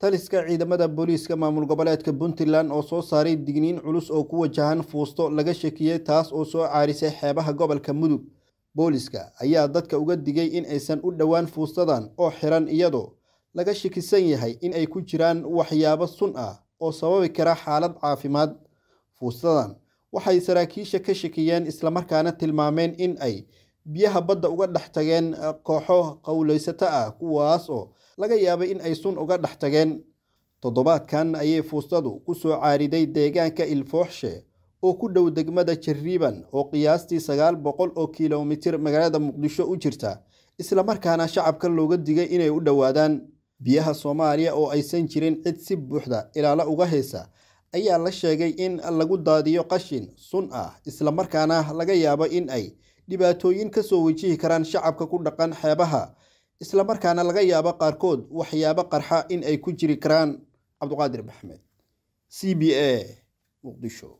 taliska ciidamada booliiska maamul goboleedka puntland oo soo saaray digniin culus oo ku wajahan fuusto laga shakiyey taas oo soo caarisay xeebaha gobolka mudug booliiska ayaa dadka uga digay in aysan u dhowaan fuustadan oo xiran iyadoo laga shakisan yahay in ay ku jiraan waxyaabo sun ah oo sababi kara xaalad caafimaad fuustadan waxay saraakiisha ka shakiyeen islamarkaana tilmaameen in ay biyaha badda uga dhex tageen eh, kooxo qowlaysato ah kuwaas oo laga yaabay in ay sun uga dhex tageen toddobaadkan ayay fuustadu ku soo caariday deegaanka ilfooxshe oo ku dhow degmada jariiban oo qiyaastii sagaal boqol oo kilomitir magaalada muqdisho u jirta islamarkaana shacabka looga digay inay u dhowaadaan biyaha soomaaliya oo aysan jirin cid si buuxda ilaala uga haysa ayaa la sheegay in lagu daadiyo qashin sun ah islamarkaana laga yaabo in ay dhibaatooyin ka soo wajihi karaan shacabka ku dhaqan xeebaha islamarkaana laga yaabo qaarkood waxyaabo qarxa in ay ku jiri karaan cabduqaadir maxmed c b a muqdisho